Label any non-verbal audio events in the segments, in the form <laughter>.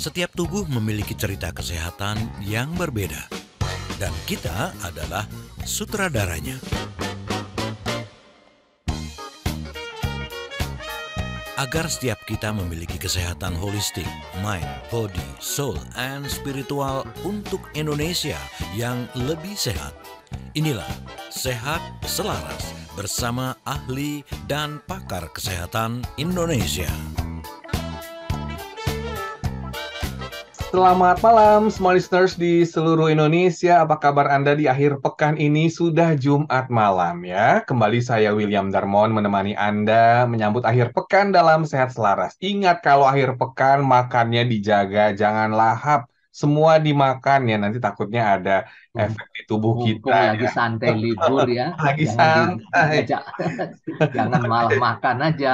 Setiap tubuh memiliki cerita kesehatan yang berbeda, dan kita adalah sutradaranya. Agar setiap kita memiliki kesehatan holistik, mind, body, soul, and spiritual untuk Indonesia yang lebih sehat. Inilah Sehat Selaras bersama ahli dan pakar kesehatan Indonesia. Selamat malam semua listeners di seluruh Indonesia. Apa kabar Anda di akhir pekan ini? Sudah Jumat malam ya. Kembali saya William Darmon menemani Anda menyambut akhir pekan dalam sehat selaras. Ingat kalau akhir pekan makannya dijaga, jangan lahap semua dimakan ya nanti takutnya ada hmm. efek di tubuh Mumpung oh, kita oh, ya. lagi ya. santai <laughs> libur ya lagi santai <laughs> jangan malah makan aja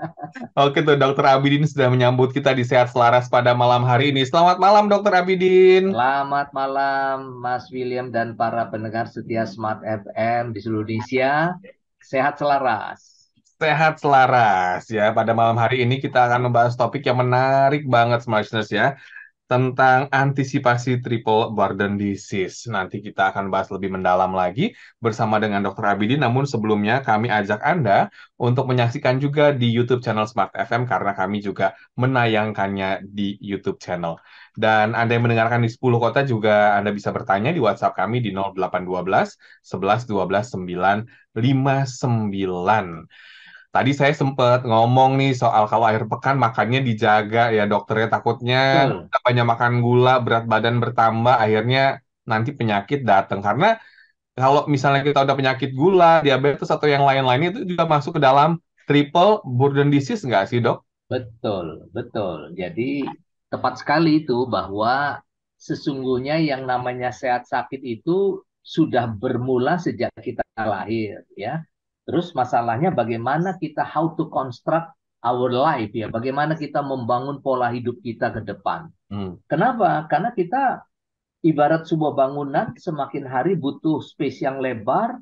<laughs> oke tuh dokter Abidin sudah menyambut kita di sehat selaras pada malam hari ini selamat malam dokter Abidin selamat malam Mas William dan para pendengar setia Smart FM di seluruh Indonesia sehat selaras sehat selaras ya. Pada malam hari ini kita akan membahas topik yang menarik banget Smart ya tentang antisipasi triple burden disease. Nanti kita akan bahas lebih mendalam lagi bersama dengan Dr. Abidi. Namun sebelumnya kami ajak Anda untuk menyaksikan juga di YouTube channel Smart FM karena kami juga menayangkannya di YouTube channel. Dan Anda yang mendengarkan di 10 kota juga Anda bisa bertanya di WhatsApp kami di 0812 11 12 959. Tadi saya sempat ngomong nih soal kalau akhir pekan makannya dijaga ya dokternya takutnya hmm. banyak makan gula berat badan bertambah akhirnya nanti penyakit datang karena kalau misalnya kita udah penyakit gula diabetes atau yang lain-lain itu juga masuk ke dalam triple burden disease nggak sih dok? Betul betul jadi tepat sekali itu bahwa sesungguhnya yang namanya sehat sakit itu sudah bermula sejak kita lahir ya Terus masalahnya bagaimana kita how to construct our life ya, bagaimana kita membangun pola hidup kita ke depan. Hmm. Kenapa? Karena kita ibarat sebuah bangunan semakin hari butuh space yang lebar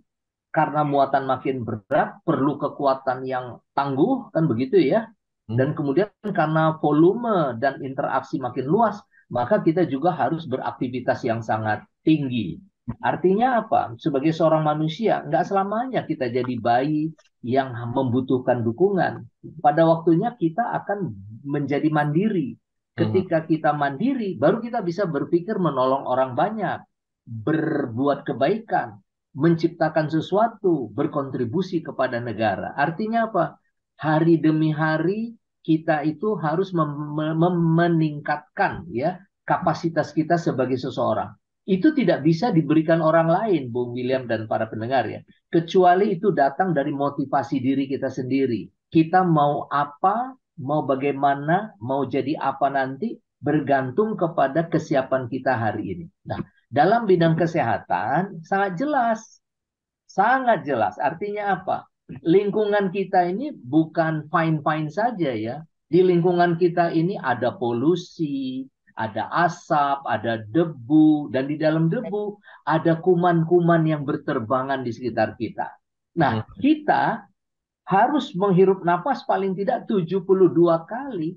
karena muatan makin berat perlu kekuatan yang tangguh kan begitu ya. Hmm. Dan kemudian karena volume dan interaksi makin luas, maka kita juga harus beraktivitas yang sangat tinggi. Artinya apa? Sebagai seorang manusia, nggak selamanya kita jadi bayi yang membutuhkan dukungan. Pada waktunya kita akan menjadi mandiri. Hmm. Ketika kita mandiri, baru kita bisa berpikir menolong orang banyak, berbuat kebaikan, menciptakan sesuatu, berkontribusi kepada negara. Artinya apa? Hari demi hari kita itu harus mem- mem- meningkatkan ya kapasitas kita sebagai seseorang itu tidak bisa diberikan orang lain, Bung William dan para pendengar ya. Kecuali itu datang dari motivasi diri kita sendiri. Kita mau apa, mau bagaimana, mau jadi apa nanti, bergantung kepada kesiapan kita hari ini. Nah, dalam bidang kesehatan sangat jelas. Sangat jelas. Artinya apa? Lingkungan kita ini bukan fine-fine saja ya. Di lingkungan kita ini ada polusi, ada asap, ada debu, dan di dalam debu ada kuman-kuman yang berterbangan di sekitar kita. Nah, hmm. kita harus menghirup nafas paling tidak 72 kali,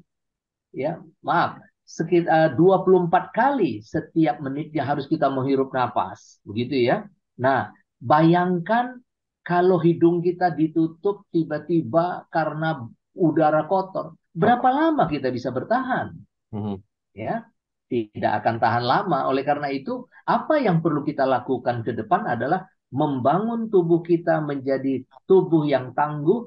ya maaf, sekitar eh, 24 kali setiap menitnya harus kita menghirup nafas, begitu ya. Nah, bayangkan kalau hidung kita ditutup tiba-tiba karena udara kotor, berapa lama kita bisa bertahan? Mm -hmm ya tidak akan tahan lama. Oleh karena itu, apa yang perlu kita lakukan ke depan adalah membangun tubuh kita menjadi tubuh yang tangguh,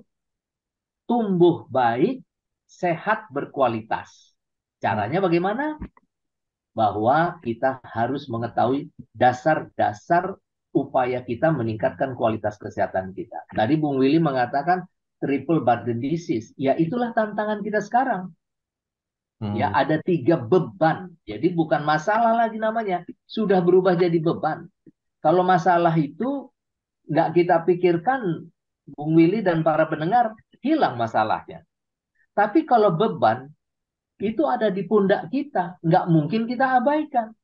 tumbuh baik, sehat berkualitas. Caranya bagaimana? Bahwa kita harus mengetahui dasar-dasar upaya kita meningkatkan kualitas kesehatan kita. Tadi Bung Willy mengatakan triple burden disease. Ya itulah tantangan kita sekarang. Hmm. Ya, ada tiga beban. Jadi bukan masalah lagi namanya, sudah berubah jadi beban. Kalau masalah itu nggak kita pikirkan, Bung Willy dan para pendengar hilang masalahnya. Tapi kalau beban itu ada di pundak kita, nggak mungkin kita abaikan.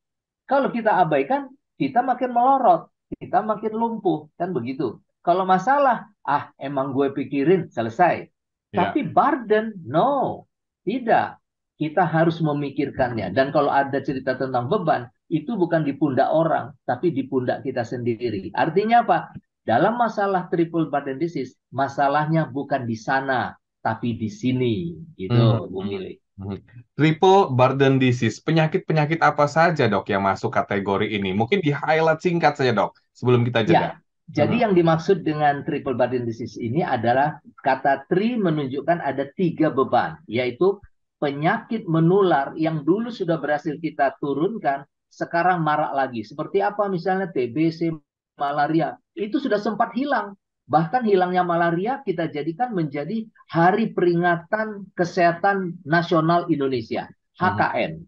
Kalau kita abaikan, kita makin melorot, kita makin lumpuh, kan begitu. Kalau masalah, ah emang gue pikirin selesai. Ya. Tapi burden, no, tidak kita harus memikirkannya. Dan kalau ada cerita tentang beban, itu bukan di pundak orang, tapi di pundak kita sendiri. Artinya apa? Dalam masalah triple burden disease, masalahnya bukan di sana, tapi di sini. Gitu, hmm. Bung Mili. Hmm. Triple burden disease, penyakit-penyakit apa saja dok yang masuk kategori ini? Mungkin di highlight singkat saja dok, sebelum kita ya, jeda. Ya. Jadi hmm. yang dimaksud dengan triple burden disease ini adalah kata tri menunjukkan ada tiga beban, yaitu penyakit menular yang dulu sudah berhasil kita turunkan sekarang marak lagi. Seperti apa misalnya TBC, malaria. Itu sudah sempat hilang. Bahkan hilangnya malaria kita jadikan menjadi hari peringatan kesehatan nasional Indonesia, HKN.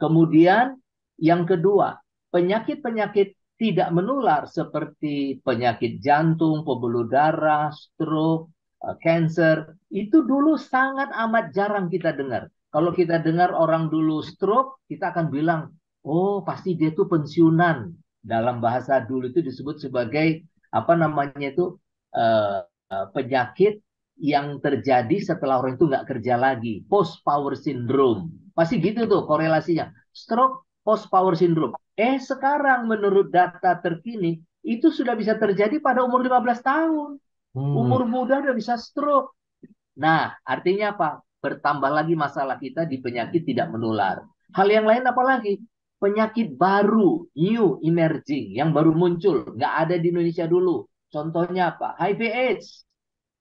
Kemudian yang kedua, penyakit-penyakit tidak menular seperti penyakit jantung, pembuluh darah, stroke, Eh, cancer, itu dulu sangat amat jarang kita dengar. Kalau kita dengar orang dulu stroke, kita akan bilang, oh pasti dia itu pensiunan. Dalam bahasa dulu itu disebut sebagai apa namanya itu uh, uh, penyakit yang terjadi setelah orang itu nggak kerja lagi, post power syndrome. Pasti gitu tuh korelasinya. Stroke, post power syndrome. Eh sekarang menurut data terkini itu sudah bisa terjadi pada umur 15 tahun. Hmm. Umur muda udah bisa stroke. Nah, artinya apa? Bertambah lagi masalah kita di penyakit tidak menular. Hal yang lain apalagi? Penyakit baru, new, emerging, yang baru muncul. Nggak ada di Indonesia dulu. Contohnya apa? HIV AIDS.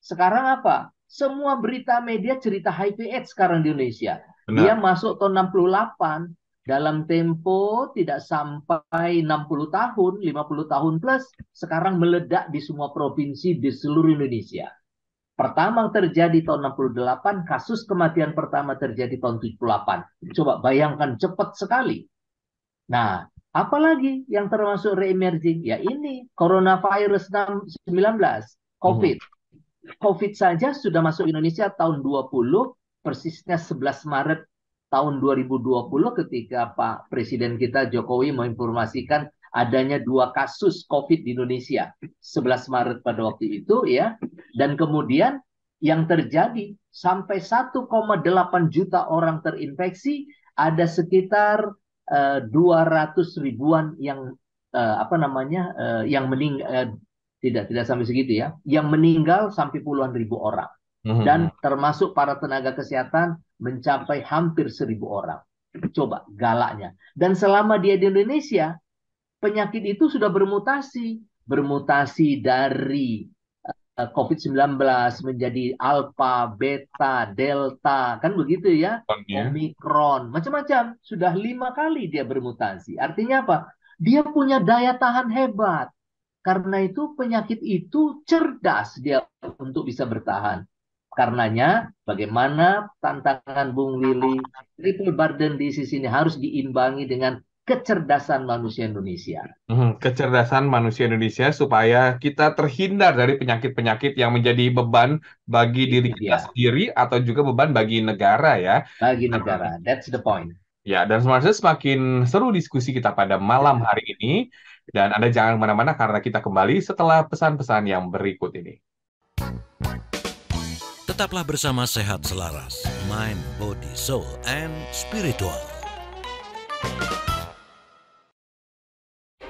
Sekarang apa? Semua berita media cerita HIV AIDS sekarang di Indonesia. Benar. Dia masuk tahun 68, dalam tempo tidak sampai 60 tahun, 50 tahun plus, sekarang meledak di semua provinsi di seluruh Indonesia. Pertama terjadi tahun 68, kasus kematian pertama terjadi tahun 78. Coba bayangkan cepat sekali. Nah, apalagi yang termasuk re-emerging? Ya ini, coronavirus 19, COVID. Hmm. COVID saja sudah masuk Indonesia tahun 20, persisnya 11 Maret tahun 2020 ketika Pak Presiden kita Jokowi menginformasikan adanya dua kasus COVID di Indonesia 11 Maret pada waktu itu ya dan kemudian yang terjadi sampai 1,8 juta orang terinfeksi ada sekitar uh, eh, 200 ribuan yang uh, apa namanya uh, yang meninggal uh, tidak tidak sampai segitu ya yang meninggal sampai puluhan ribu orang dan termasuk para tenaga kesehatan mencapai hampir seribu orang. Coba galaknya. Dan selama dia di Indonesia, penyakit itu sudah bermutasi, bermutasi dari eh, COVID-19 menjadi alfa, beta, delta, kan begitu ya? ya. omikron, macam-macam. Sudah lima kali dia bermutasi. Artinya apa? Dia punya daya tahan hebat. Karena itu penyakit itu cerdas dia untuk bisa bertahan. Karenanya bagaimana tantangan Bung Willy triple burden di sisi ini harus diimbangi dengan kecerdasan manusia Indonesia. Hmm, kecerdasan manusia Indonesia supaya kita terhindar dari penyakit-penyakit yang menjadi beban bagi diri kita dia. sendiri atau juga beban bagi negara ya. Bagi nah, negara, that's the point. Ya, dan semuanya semakin seru diskusi kita pada malam hari ini. Dan Anda jangan kemana-mana karena kita kembali setelah pesan-pesan yang berikut ini. Tetaplah bersama Sehat Selaras, Mind, Body, Soul, and Spiritual.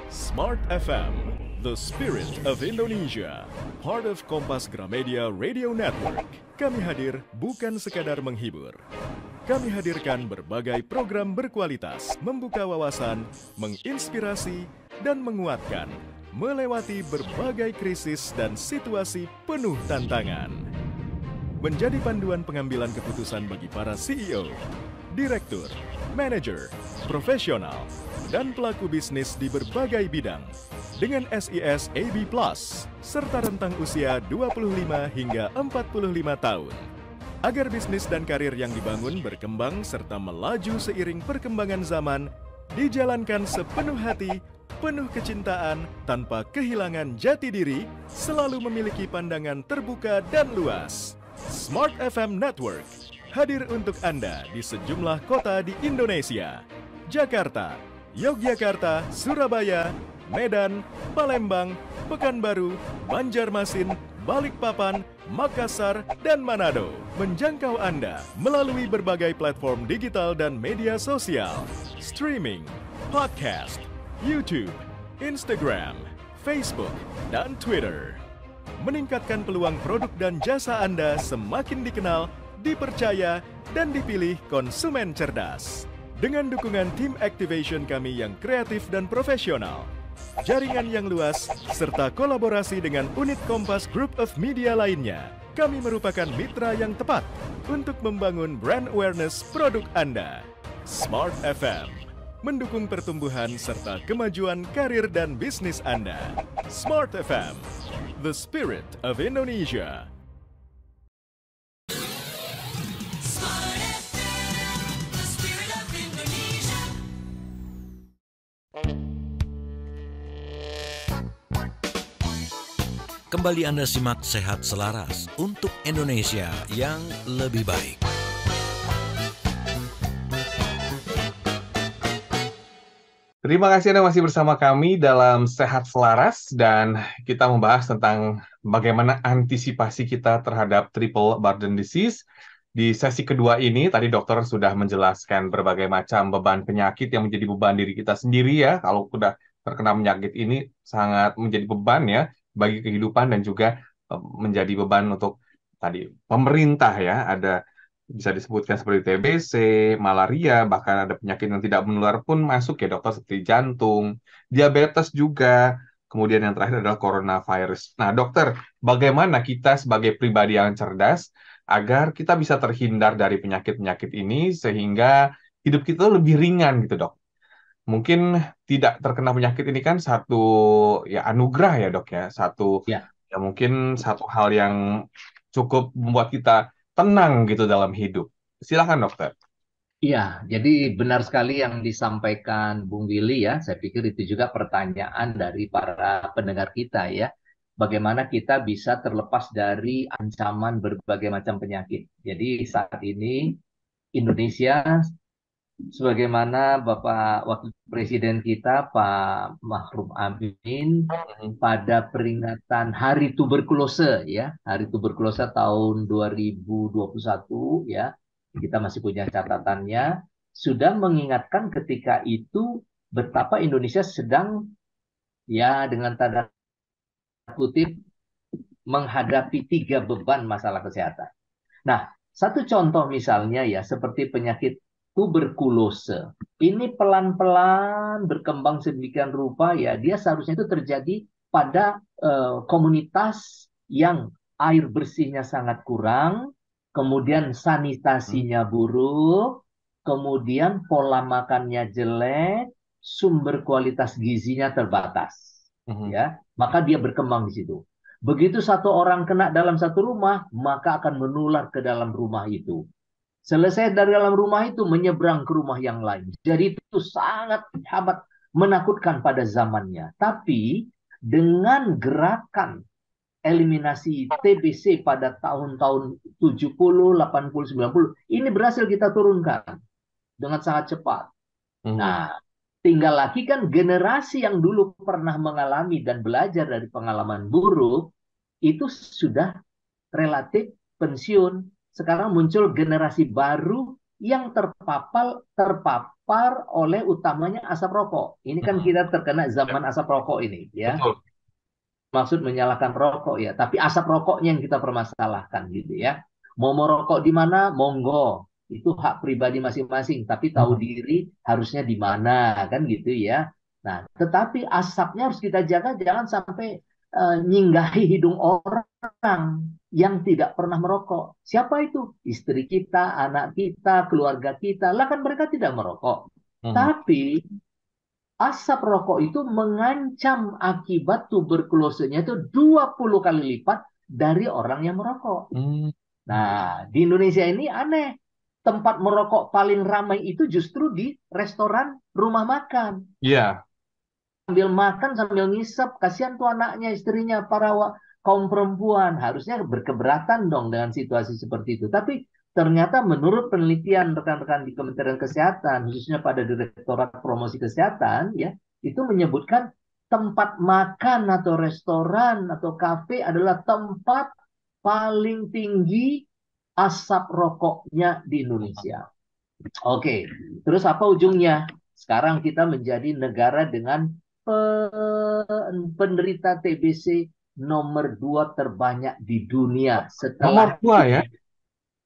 Smart FM, the spirit of Indonesia, part of Kompas Gramedia Radio Network. Kami hadir bukan sekadar menghibur. Kami hadirkan berbagai program berkualitas, membuka wawasan, menginspirasi, dan menguatkan melewati berbagai krisis dan situasi penuh tantangan menjadi panduan pengambilan keputusan bagi para CEO, direktur, manajer, profesional, dan pelaku bisnis di berbagai bidang dengan SIS AB+, Plus serta rentang usia 25 hingga 45 tahun. Agar bisnis dan karir yang dibangun berkembang serta melaju seiring perkembangan zaman, dijalankan sepenuh hati penuh kecintaan, tanpa kehilangan jati diri, selalu memiliki pandangan terbuka dan luas. Smart FM Network hadir untuk Anda di sejumlah kota di Indonesia. Jakarta, Yogyakarta, Surabaya, Medan, Palembang, Pekanbaru, Banjarmasin, Balikpapan, Makassar, dan Manado. Menjangkau Anda melalui berbagai platform digital dan media sosial, streaming, podcast, YouTube, Instagram, Facebook, dan Twitter meningkatkan peluang produk dan jasa Anda semakin dikenal, dipercaya, dan dipilih konsumen cerdas. Dengan dukungan tim activation kami yang kreatif dan profesional, jaringan yang luas, serta kolaborasi dengan unit Kompas Group of Media lainnya, kami merupakan mitra yang tepat untuk membangun brand awareness produk Anda. Smart FM mendukung pertumbuhan serta kemajuan karir dan bisnis Anda. Smart FM, the spirit of Indonesia. Kembali Anda simak Sehat Selaras untuk Indonesia yang lebih baik. Terima kasih Anda masih bersama kami dalam Sehat Selaras dan kita membahas tentang bagaimana antisipasi kita terhadap triple burden disease. Di sesi kedua ini tadi dokter sudah menjelaskan berbagai macam beban penyakit yang menjadi beban diri kita sendiri ya. Kalau sudah terkena penyakit ini sangat menjadi beban ya bagi kehidupan dan juga eh, menjadi beban untuk tadi pemerintah ya. Ada bisa disebutkan seperti TBC, malaria, bahkan ada penyakit yang tidak menular pun masuk ya dokter seperti jantung, diabetes juga. Kemudian yang terakhir adalah coronavirus. Nah, dokter, bagaimana kita sebagai pribadi yang cerdas agar kita bisa terhindar dari penyakit-penyakit ini sehingga hidup kita lebih ringan gitu, Dok? Mungkin tidak terkena penyakit ini kan satu ya anugerah ya, Dok ya. Satu ya, ya mungkin satu hal yang cukup membuat kita tenang gitu dalam hidup. Silahkan dokter. Iya, jadi benar sekali yang disampaikan Bung Willy ya. Saya pikir itu juga pertanyaan dari para pendengar kita ya. Bagaimana kita bisa terlepas dari ancaman berbagai macam penyakit. Jadi saat ini Indonesia sebagaimana Bapak Wakil Presiden kita Pak Mahrum Amin mm-hmm. pada peringatan Hari Tuberkulose ya, Hari Tuberkulose tahun 2021 ya. Kita masih punya catatannya sudah mengingatkan ketika itu betapa Indonesia sedang ya dengan tanda kutip menghadapi tiga beban masalah kesehatan. Nah, satu contoh misalnya ya seperti penyakit tuberkulose. Ini pelan-pelan berkembang sedemikian rupa ya, dia seharusnya itu terjadi pada uh, komunitas yang air bersihnya sangat kurang, kemudian sanitasinya hmm. buruk, kemudian pola makannya jelek, sumber kualitas gizinya terbatas. Uhum. Ya, maka dia berkembang di situ. Begitu satu orang kena dalam satu rumah, maka akan menular ke dalam rumah itu. Selesai dari dalam rumah itu menyeberang ke rumah yang lain. Jadi itu sangat hebat menakutkan pada zamannya. Tapi dengan gerakan eliminasi TBC pada tahun-tahun 70, 80, 90 ini berhasil kita turunkan dengan sangat cepat. Hmm. Nah, tinggal lagi kan generasi yang dulu pernah mengalami dan belajar dari pengalaman buruk itu sudah relatif pensiun sekarang muncul generasi baru yang terpapal terpapar oleh utamanya asap rokok. Ini kan hmm. kita terkena zaman ya. asap rokok ini, ya. Betul. Maksud menyalahkan rokok ya, tapi asap rokoknya yang kita permasalahkan gitu ya. Mau merokok di mana? Monggo. Itu hak pribadi masing-masing, tapi tahu hmm. diri harusnya di mana kan gitu ya. Nah, tetapi asapnya harus kita jaga jangan sampai uh, nyinggahi hidung orang yang tidak pernah merokok. Siapa itu? Istri kita, anak kita, keluarga kita. Lah kan mereka tidak merokok. Uh-huh. Tapi asap rokok itu mengancam akibat tuberkulosenya itu 20 kali lipat dari orang yang merokok. Uh-huh. Nah, di Indonesia ini aneh. Tempat merokok paling ramai itu justru di restoran rumah makan. Iya. Yeah. Sambil makan, sambil ngisap. Kasihan tuh anaknya, istrinya, para kaum perempuan harusnya berkeberatan dong dengan situasi seperti itu. Tapi ternyata menurut penelitian rekan-rekan di Kementerian Kesehatan khususnya pada Direktorat Promosi Kesehatan ya itu menyebutkan tempat makan atau restoran atau kafe adalah tempat paling tinggi asap rokoknya di Indonesia. Oke, terus apa ujungnya? Sekarang kita menjadi negara dengan penderita TBC nomor dua terbanyak di dunia setelah nomor dua ya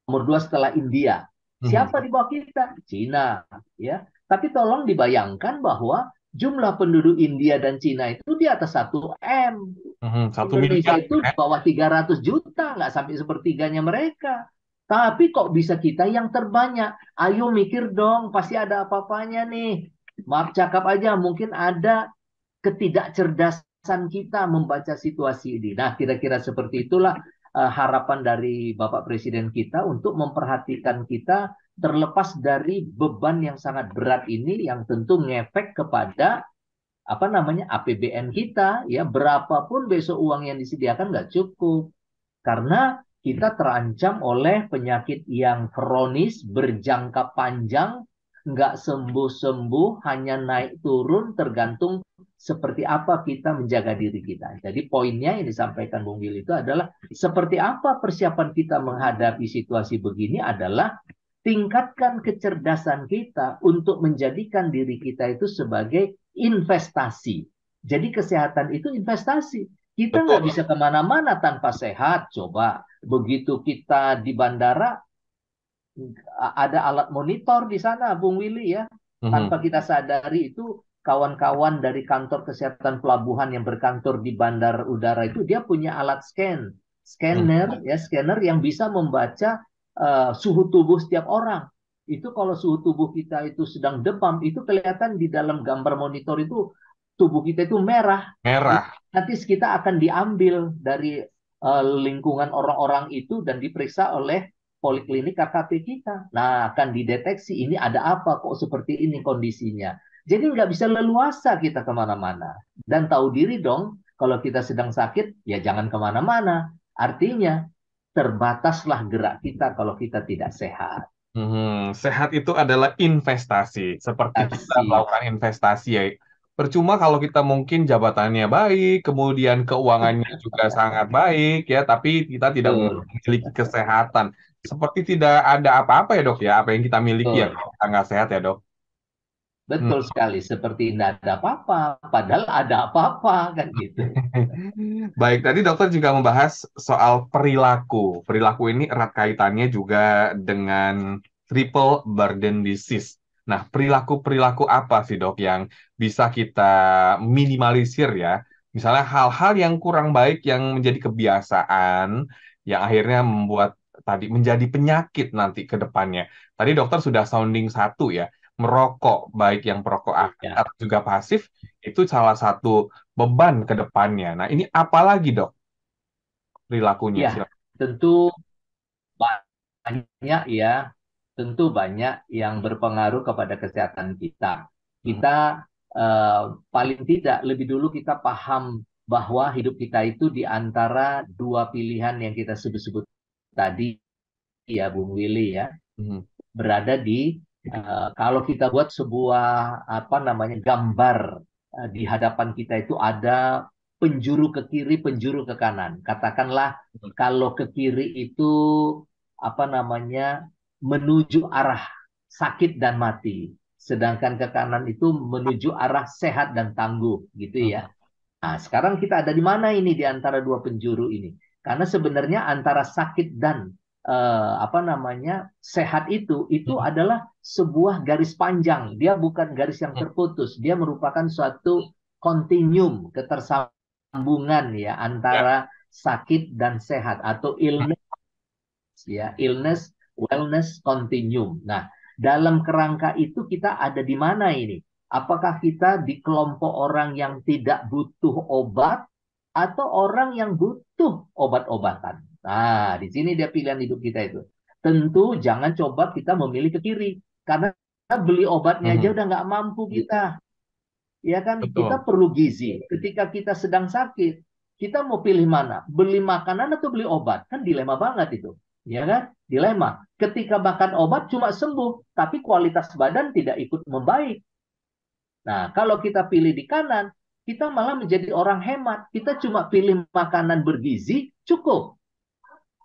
nomor dua setelah India hmm. siapa di bawah kita Cina ya tapi tolong dibayangkan bahwa jumlah penduduk India dan Cina itu di atas 1 M. Hmm, Indonesia miliar, ya. itu di bawah 300 juta, nggak sampai sepertiganya mereka. Tapi kok bisa kita yang terbanyak? Ayo mikir dong, pasti ada apa-apanya nih. Maaf cakap aja, mungkin ada ketidakcerdasan kebiasaan kita membaca situasi ini. Nah, kira-kira seperti itulah uh, harapan dari Bapak Presiden kita untuk memperhatikan kita terlepas dari beban yang sangat berat ini yang tentu ngefek kepada apa namanya APBN kita ya berapapun besok uang yang disediakan nggak cukup karena kita terancam oleh penyakit yang kronis berjangka panjang nggak sembuh-sembuh, hanya naik turun tergantung seperti apa kita menjaga diri kita. Jadi poinnya yang disampaikan Bung Wil itu adalah seperti apa persiapan kita menghadapi situasi begini adalah tingkatkan kecerdasan kita untuk menjadikan diri kita itu sebagai investasi. Jadi kesehatan itu investasi. Kita nggak bisa kemana-mana tanpa sehat. Coba begitu kita di bandara ada alat monitor di sana, Bung Willy ya. Mhm. Tanpa kita sadari itu kawan-kawan dari kantor kesehatan pelabuhan yang berkantor di bandar udara itu dia punya alat scan, scanner mhm. ya, scanner yang bisa membaca uh, suhu tubuh setiap orang. Itu kalau suhu tubuh kita itu sedang demam, itu kelihatan di dalam gambar monitor itu tubuh kita itu merah. Merah. Nanti kita akan diambil dari uh, lingkungan orang-orang itu dan diperiksa oleh poliklinik KKP kita. Nah, akan dideteksi ini ada apa kok seperti ini kondisinya. Jadi nggak bisa leluasa kita kemana-mana. Dan tahu diri dong, kalau kita sedang sakit, ya jangan kemana-mana. Artinya, terbataslah gerak kita kalau kita tidak sehat. Hmm, sehat itu adalah investasi. Seperti Asli. Ah, kita melakukan investasi ya. Percuma kalau kita mungkin jabatannya baik, kemudian keuangannya juga sangat baik ya, tapi kita tidak memiliki kesehatan seperti tidak ada apa-apa ya dok ya apa yang kita miliki ya kita nggak sehat ya dok Betul hmm. sekali, seperti tidak ada apa-apa, padahal ada apa-apa kan gitu. <laughs> Baik, tadi dokter juga membahas soal perilaku. Perilaku ini erat kaitannya juga dengan triple burden disease. Nah, perilaku-perilaku apa sih dok yang bisa kita minimalisir ya? Misalnya hal-hal yang kurang baik yang menjadi kebiasaan, yang akhirnya membuat tadi menjadi penyakit nanti ke depannya. Tadi dokter sudah sounding satu ya, merokok baik yang perokok ya. aktif ya. atau juga pasif itu salah satu beban ke depannya. Nah, ini apalagi, Dok? perilakunya. Ya, tentu banyak ya, tentu banyak yang berpengaruh kepada kesehatan kita. Hmm. Kita hmm. eh, paling tidak lebih dulu kita paham bahwa hidup kita itu di antara dua pilihan yang kita sebut-sebut tadi ya Bung Willy ya hmm. berada di uh, kalau kita buat sebuah apa namanya gambar uh, di hadapan kita itu ada penjuru ke kiri penjuru ke kanan katakanlah hmm. kalau ke kiri itu apa namanya menuju arah sakit dan mati sedangkan ke kanan itu menuju arah sehat dan tangguh gitu ya. Hmm. Nah, sekarang kita ada di mana ini di antara dua penjuru ini? Karena sebenarnya antara sakit dan uh, apa namanya sehat itu itu hmm. adalah sebuah garis panjang. Dia bukan garis yang mm. terputus. Dia merupakan suatu kontinum ketersambungan ya antara ya. sakit dan sehat atau illness ya illness wellness continuum. Nah dalam kerangka itu kita ada di mana ini? Apakah kita di kelompok orang yang tidak butuh obat atau orang yang butuh obat-obatan. Nah, di sini dia pilihan hidup kita itu. Tentu jangan coba kita memilih ke kiri karena beli obatnya hmm. aja udah nggak mampu iya. kita. Ya kan Betul. kita perlu gizi. Ketika kita sedang sakit, kita mau pilih mana? Beli makanan atau beli obat? Kan dilema banget itu. Ya kan? Dilema. Ketika makan obat cuma sembuh, tapi kualitas badan tidak ikut membaik. Nah, kalau kita pilih di kanan, kita malah menjadi orang hemat. Kita cuma pilih makanan bergizi, cukup.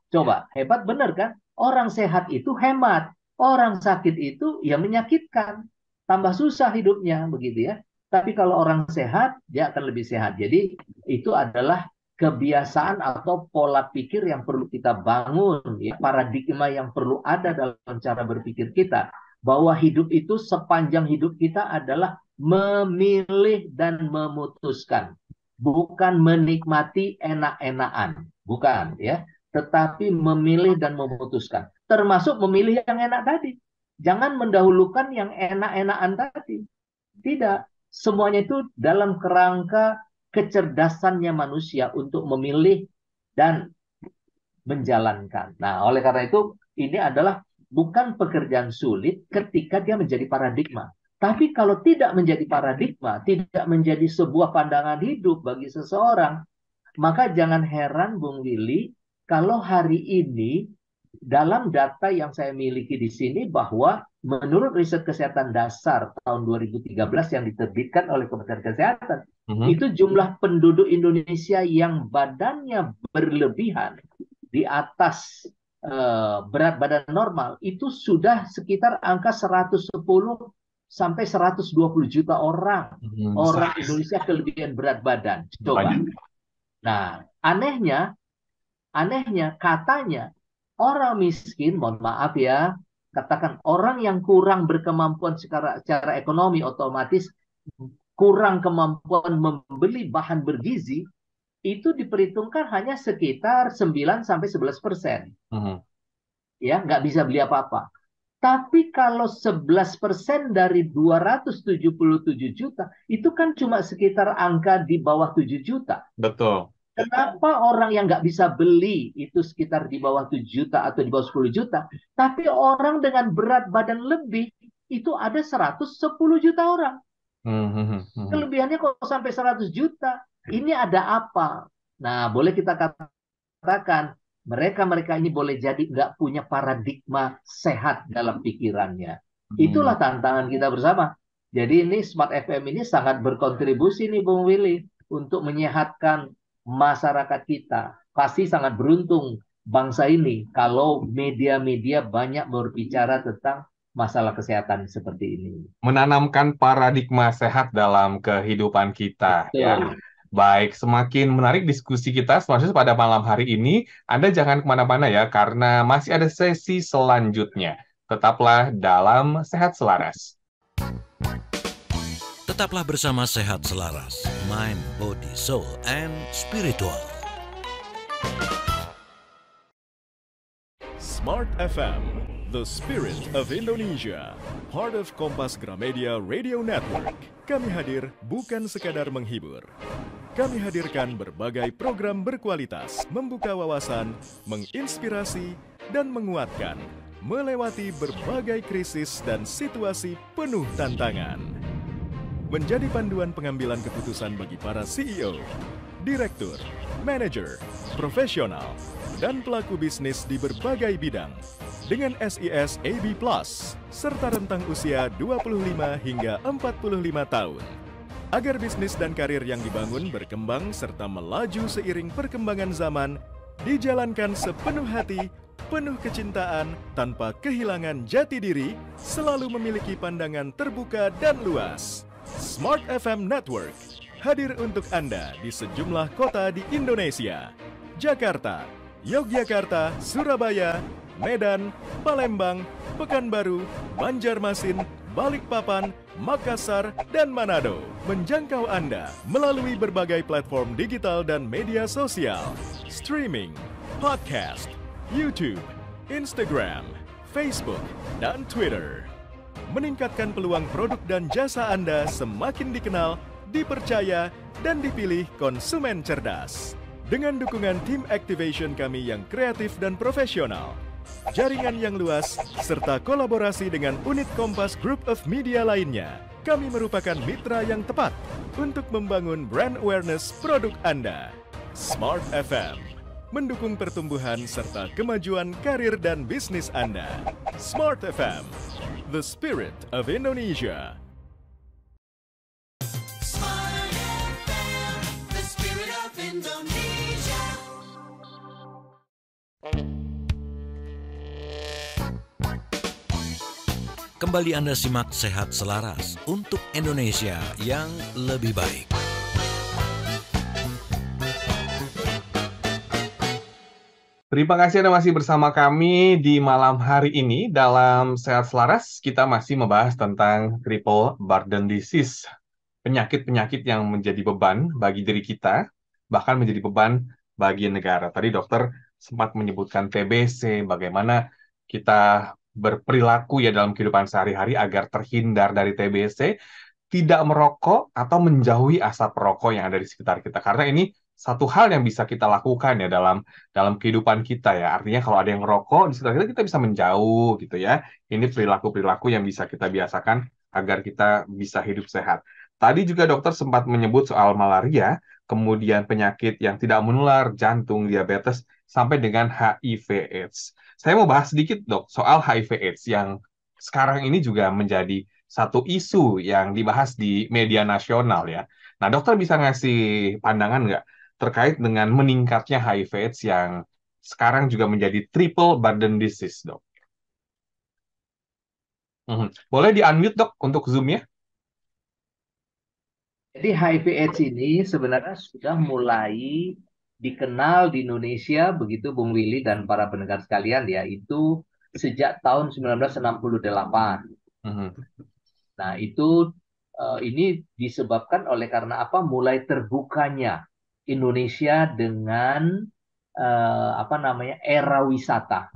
Coba, ya. hebat bener kan? Orang sehat itu hemat. Orang sakit itu ya menyakitkan. Tambah susah hidupnya, begitu ya. Tapi kalau orang sehat, dia akan lebih sehat. Jadi itu adalah kebiasaan atau pola pikir yang perlu kita bangun, ya, paradigma yang perlu ada dalam cara berpikir kita bahwa hidup itu sepanjang hidup kita adalah memilih dan memutuskan, bukan menikmati enak-enakan, bukan ya, tetapi memilih dan memutuskan. Termasuk memilih yang enak tadi. Jangan mendahulukan yang enak-enakan tadi. Tidak, semuanya itu dalam kerangka kecerdasannya manusia untuk memilih dan menjalankan. Nah, oleh karena itu ini adalah bukan pekerjaan sulit ketika dia menjadi paradigma. Tapi kalau tidak menjadi paradigma, tidak menjadi sebuah pandangan hidup bagi seseorang, maka jangan heran Bung Willy kalau hari ini dalam data yang saya miliki di sini bahwa menurut riset kesehatan dasar tahun 2013 yang diterbitkan oleh Kementerian Kesehatan, mm -hmm. itu jumlah penduduk Indonesia yang badannya berlebihan di atas eh, berat badan normal itu sudah sekitar angka 110 sampai 120 juta orang hmm, orang Indonesia kelebihan berat badan. Coba. Banyak. Nah, anehnya anehnya katanya orang miskin, mohon maaf ya, katakan orang yang kurang berkemampuan secara secara ekonomi otomatis kurang kemampuan membeli bahan bergizi itu diperhitungkan hanya sekitar 9 sampai 11 persen. Hmm. Ya, nggak bisa beli apa-apa. Tapi kalau 11% dari 277 juta, itu kan cuma sekitar angka di bawah 7 juta. Betul. Kenapa orang yang nggak bisa beli itu sekitar di bawah 7 juta atau di bawah 10 juta, tapi orang dengan berat badan lebih itu ada 110 juta orang. Hmm, hmm, hmm, Kelebihannya kok sampai 100 juta. Ini ada apa? Nah, boleh kita katakan mereka-mereka ini boleh jadi nggak punya paradigma sehat dalam pikirannya. Hmm. Itulah tantangan kita bersama. Jadi ini Smart FM ini sangat berkontribusi nih Bung Willy untuk menyehatkan masyarakat kita. Pasti sangat beruntung bangsa ini kalau media-media banyak berbicara tentang masalah kesehatan seperti ini. Menanamkan paradigma sehat dalam kehidupan kita. Ya. Betul. Ya. Baik, semakin menarik diskusi kita semuanya pada malam hari ini. Anda jangan kemana-mana ya, karena masih ada sesi selanjutnya. Tetaplah dalam Sehat Selaras. Tetaplah bersama Sehat Selaras, Mind, Body, Soul, and Spiritual. Smart FM The Spirit of Indonesia, part of Kompas Gramedia Radio Network. Kami hadir bukan sekadar menghibur. Kami hadirkan berbagai program berkualitas, membuka wawasan, menginspirasi, dan menguatkan melewati berbagai krisis dan situasi penuh tantangan. Menjadi panduan pengambilan keputusan bagi para CEO, direktur, manager, profesional, dan pelaku bisnis di berbagai bidang dengan SIS AB+, Plus serta rentang usia 25 hingga 45 tahun. Agar bisnis dan karir yang dibangun berkembang serta melaju seiring perkembangan zaman, dijalankan sepenuh hati, penuh kecintaan, tanpa kehilangan jati diri, selalu memiliki pandangan terbuka dan luas. Smart FM Network hadir untuk Anda di sejumlah kota di Indonesia. Jakarta, Yogyakarta, Surabaya, Medan, Palembang, Pekanbaru, Banjarmasin, Balikpapan, Makassar, dan Manado. Menjangkau Anda melalui berbagai platform digital dan media sosial, streaming, podcast, YouTube, Instagram, Facebook, dan Twitter. Meningkatkan peluang produk dan jasa Anda semakin dikenal, dipercaya, dan dipilih konsumen cerdas. Dengan dukungan tim activation kami yang kreatif dan profesional, jaringan yang luas, serta kolaborasi dengan unit Kompas Group of Media lainnya. Kami merupakan mitra yang tepat untuk membangun brand awareness produk Anda. Smart FM mendukung pertumbuhan serta kemajuan karir dan bisnis Anda. Smart FM, the spirit of Indonesia. Kembali Anda simak Sehat Selaras untuk Indonesia yang lebih baik. Terima kasih Anda masih bersama kami di malam hari ini dalam Sehat Selaras. Kita masih membahas tentang triple burden disease, penyakit-penyakit yang menjadi beban bagi diri kita, bahkan menjadi beban bagi negara. Tadi dokter sempat menyebutkan TBC, bagaimana kita berperilaku ya dalam kehidupan sehari-hari agar terhindar dari TBC, tidak merokok atau menjauhi asap rokok yang ada di sekitar kita. Karena ini satu hal yang bisa kita lakukan ya dalam dalam kehidupan kita ya. Artinya kalau ada yang merokok di sekitar kita kita bisa menjauh gitu ya. Ini perilaku-perilaku yang bisa kita biasakan agar kita bisa hidup sehat. Tadi juga dokter sempat menyebut soal malaria, kemudian penyakit yang tidak menular, jantung, diabetes, sampai dengan HIV/AIDS. Saya mau bahas sedikit dok soal HIV/AIDS yang sekarang ini juga menjadi satu isu yang dibahas di media nasional ya. Nah dokter bisa ngasih pandangan nggak terkait dengan meningkatnya HIV/AIDS yang sekarang juga menjadi triple burden disease dok? Hmm, boleh di-unmute dok untuk zoom ya? Jadi HIV AIDS ini sebenarnya sudah mulai dikenal di Indonesia begitu Bung Willy dan para pendengar sekalian ya itu sejak tahun 1968. Mhm. Nah itu eh, ini disebabkan oleh karena apa? Mulai terbukanya Indonesia dengan eh, apa namanya era wisata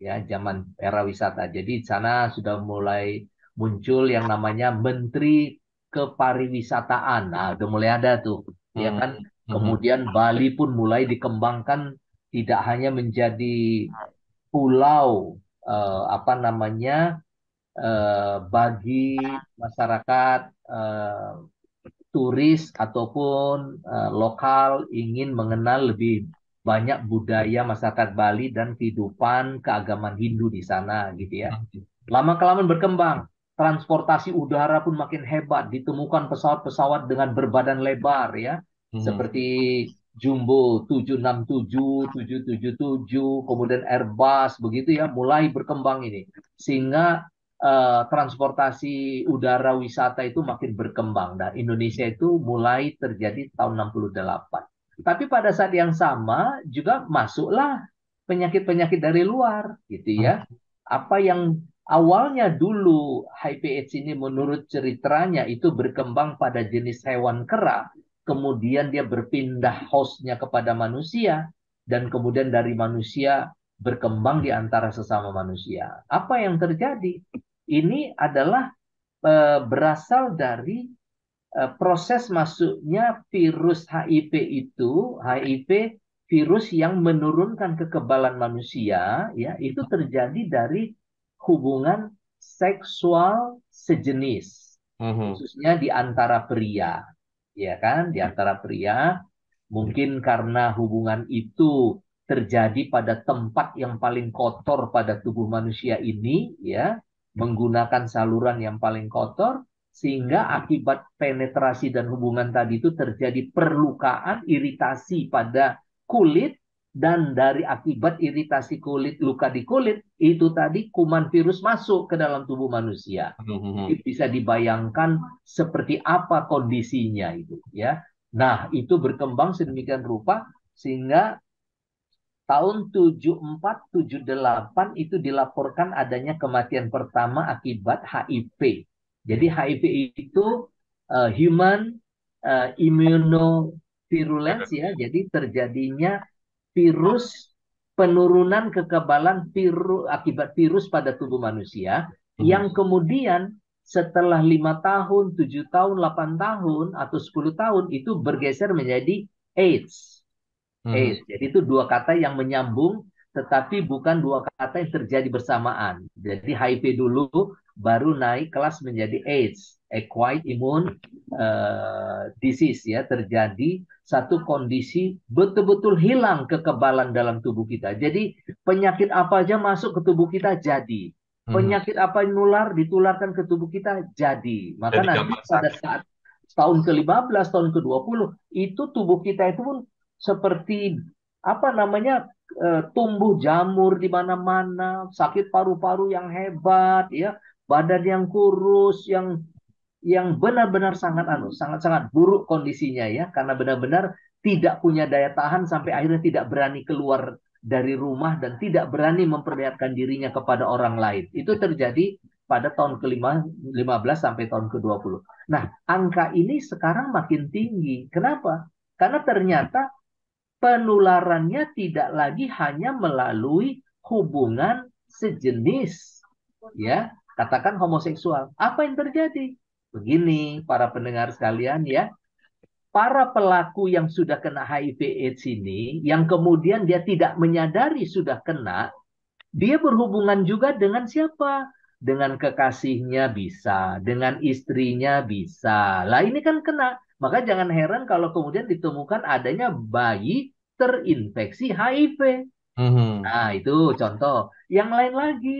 ya zaman era wisata. Jadi di sana sudah mulai muncul yang namanya Menteri Kepariwisataan. Nah, udah mulai ada tuh, ya hmm. kan? Mhm. Kemudian Bali pun mulai dikembangkan tidak hanya menjadi pulau eh, apa namanya eh, bagi masyarakat eh, turis ataupun eh, lokal ingin mengenal lebih banyak budaya masyarakat Bali dan kehidupan keagamaan Hindu di sana gitu ya. Mhm. Lama kelamaan berkembang, transportasi udara pun makin hebat, ditemukan pesawat-pesawat dengan berbadan lebar ya Hmm. seperti Jumbo 767, 777, kemudian Airbus begitu ya, mulai berkembang ini. Sehingga uh, transportasi udara wisata itu makin berkembang dan nah, Indonesia itu mulai terjadi tahun 68. Tapi pada saat yang sama juga masuklah penyakit-penyakit dari luar gitu ya. Hmm. Apa yang awalnya dulu HIV ini menurut ceritanya itu berkembang pada jenis hewan kera, kemudian dia berpindah hostnya kepada manusia, dan kemudian dari manusia berkembang di antara sesama manusia. Apa yang terjadi? Ini adalah eh, berasal dari eh, proses masuknya virus HIV itu, HIV virus yang menurunkan kekebalan manusia, ya itu terjadi dari hubungan seksual sejenis, mm-hmm. khususnya di antara pria ya kan di antara pria mungkin karena hubungan itu terjadi pada tempat yang paling kotor pada tubuh manusia ini ya menggunakan saluran yang paling kotor sehingga akibat penetrasi dan hubungan tadi itu terjadi perlukaan iritasi pada kulit dan dari akibat iritasi kulit, luka di kulit, itu tadi kuman virus masuk ke dalam tubuh manusia. Hmm. Jadi bisa dibayangkan seperti apa kondisinya itu, ya. Nah, itu berkembang sedemikian rupa sehingga tahun 74 78 itu dilaporkan adanya kematian pertama akibat HIV. Jadi HIV itu uh, human uh, immunovirulence ya. Jadi terjadinya virus penurunan kekebalan virus akibat virus pada tubuh manusia hmm. yang kemudian setelah lima tahun, tujuh tahun, delapan tahun atau 10 tahun itu bergeser menjadi AIDS. Hmm. AIDS. Jadi itu dua kata yang menyambung tetapi bukan dua kata yang terjadi bersamaan. Jadi HIV dulu baru naik kelas menjadi AIDS, acquired immune uh, disease ya terjadi satu kondisi betul-betul hilang kekebalan dalam tubuh kita. Jadi penyakit apa aja masuk ke tubuh kita jadi. Hmm. Penyakit apa yang nular ditularkan ke tubuh kita jadi. Maka jadi nanti pada saat tahun ke-15, tahun ke-20 itu tubuh kita itu pun seperti apa namanya e, tumbuh jamur di mana-mana, sakit paru-paru yang hebat ya, badan yang kurus, yang yang benar-benar sangat anu, sangat-sangat buruk kondisinya ya, karena benar-benar tidak punya daya tahan sampai akhirnya tidak berani keluar dari rumah dan tidak berani memperlihatkan dirinya kepada orang lain. Itu terjadi pada tahun ke-15 sampai tahun ke-20. Nah, angka ini sekarang makin tinggi. Kenapa? Karena ternyata penularannya tidak lagi hanya melalui hubungan sejenis. Ya, katakan homoseksual. Apa yang terjadi? Begini para pendengar sekalian ya, para pelaku yang sudah kena HIV AIDS ini, yang kemudian dia tidak menyadari sudah kena, dia berhubungan juga dengan siapa? Dengan kekasihnya bisa, dengan istrinya bisa. Lah ini kan kena. Maka jangan heran kalau kemudian ditemukan adanya bayi terinfeksi HIV. Mm -hmm. Nah itu contoh. Yang lain lagi,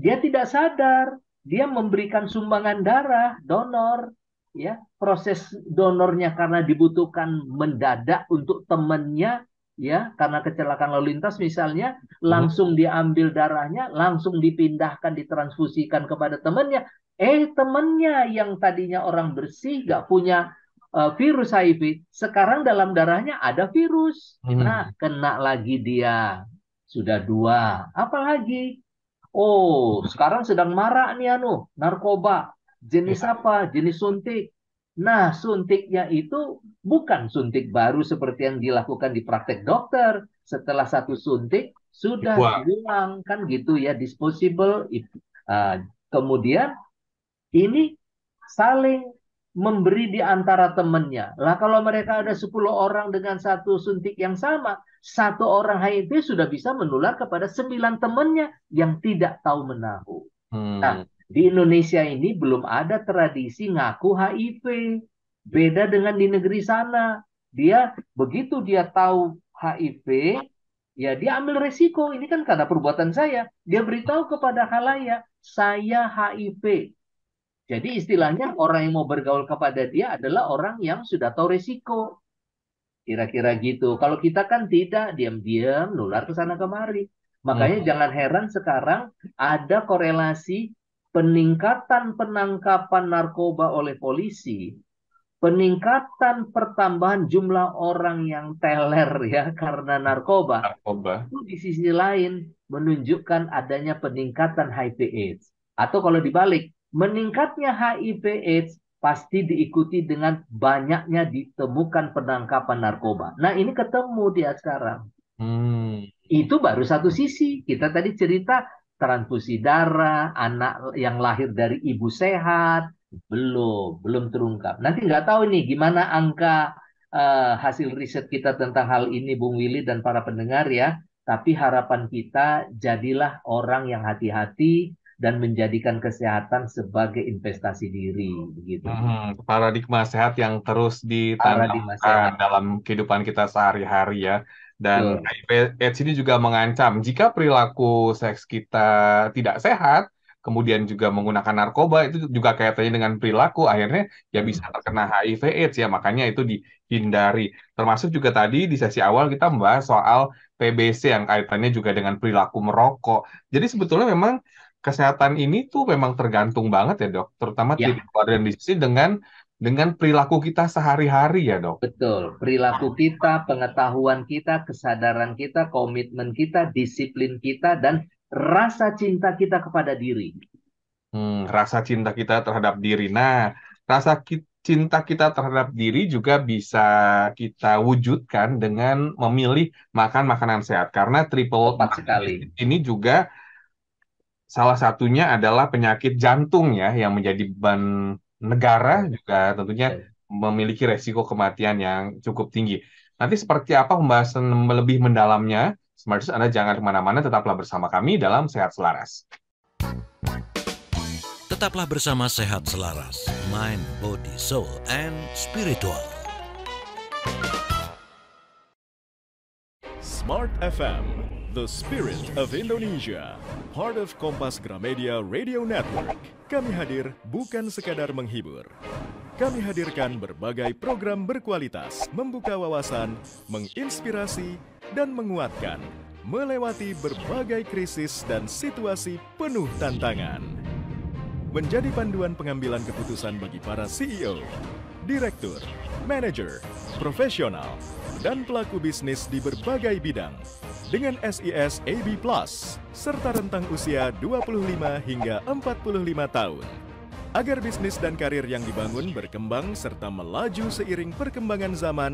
dia tidak sadar dia memberikan sumbangan darah donor ya proses donornya karena dibutuhkan mendadak untuk temannya ya karena kecelakaan lalu lintas misalnya hmm. langsung diambil darahnya langsung dipindahkan ditransfusikan kepada temannya eh temannya yang tadinya orang bersih gak punya uh, virus HIV sekarang dalam darahnya ada virus hmm. nah kena lagi dia sudah dua apalagi Oh, sekarang sedang marak nih anu, narkoba. Jenis ya. apa? Jenis suntik. Nah, suntiknya itu bukan suntik baru seperti yang dilakukan di praktek dokter. Setelah satu suntik, sudah Wah. Kan gitu ya, disposable. Uh, kemudian, ini saling memberi di antara temannya. Lah kalau mereka ada 10 orang dengan satu suntik yang sama, satu orang HIV sudah bisa menular kepada sembilan temannya yang tidak tahu menahu. Hmm. Nah, di Indonesia ini belum ada tradisi ngaku HIV. Beda dengan di negeri sana. Dia begitu dia tahu HIV, ya dia ambil resiko. Ini kan karena perbuatan saya. Dia beritahu kepada halayak, saya HIV jadi istilahnya orang yang mau bergaul kepada dia adalah orang yang sudah tahu resiko. Kira-kira gitu. Kalau kita kan tidak, diam-diam nular ke sana kemari. Makanya hmm. jangan heran sekarang ada korelasi peningkatan penangkapan narkoba oleh polisi, peningkatan pertambahan jumlah orang yang teler ya <laughs> karena narkoba. Narkoba. Itu di sisi lain menunjukkan adanya peningkatan HIV AIDS. Atau kalau dibalik, meningkatnya HIV AIDS pasti diikuti dengan banyaknya ditemukan penangkapan narkoba. Nah ini ketemu dia sekarang. Hmm. Itu baru satu sisi. Kita tadi cerita transfusi darah, anak yang lahir dari ibu sehat, belum, belum terungkap. Nanti nggak tahu nih gimana angka uh, hasil riset kita tentang hal ini, Bung Willy dan para pendengar ya. Tapi harapan kita jadilah orang yang hati-hati, dan menjadikan kesehatan sebagai investasi diri begitu. Hmm, paradigma sehat yang terus ditanamkan dalam kehidupan kita sehari-hari ya. Dan HIV AIDS ini juga mengancam jika perilaku seks kita tidak sehat, kemudian juga menggunakan narkoba itu juga kaitannya dengan perilaku akhirnya ya bisa hmm. terkena HIV AIDS ya makanya itu dihindari. Termasuk juga tadi di sesi awal kita membahas soal TBC yang kaitannya juga dengan perilaku merokok. Jadi sebetulnya memang kesehatan ini tuh memang tergantung banget ya dok, terutama ya. koordinasi dengan dengan perilaku kita sehari-hari ya dok. Betul, perilaku kita, pengetahuan kita, kesadaran kita, komitmen kita, disiplin kita, dan rasa cinta kita kepada diri. Hmm, rasa cinta kita terhadap diri. Nah, rasa ki cinta kita terhadap diri juga bisa kita wujudkan dengan memilih makan makanan sehat. Karena triple sekali. ini juga salah satunya adalah penyakit jantung ya yang menjadi ban negara iya. juga tentunya iya. memiliki resiko kematian yang cukup tinggi. Nanti seperti apa pembahasan lebih mendalamnya? Smartus Anda jangan kemana-mana, tetaplah bersama kami dalam Sehat Selaras. Tetaplah bersama Sehat Selaras, Mind, Body, Soul, and Spiritual. Smart FM The Spirit of Indonesia, part of Kompas Gramedia Radio Network. Kami hadir bukan sekadar menghibur. Kami hadirkan berbagai program berkualitas, membuka wawasan, menginspirasi, dan menguatkan melewati berbagai krisis dan situasi penuh tantangan. Menjadi panduan pengambilan keputusan bagi para CEO, direktur, manajer, profesional, dan pelaku bisnis di berbagai bidang dengan SIS AB+, serta rentang usia 25 hingga 45 tahun. Agar bisnis dan karir yang dibangun berkembang serta melaju seiring perkembangan zaman,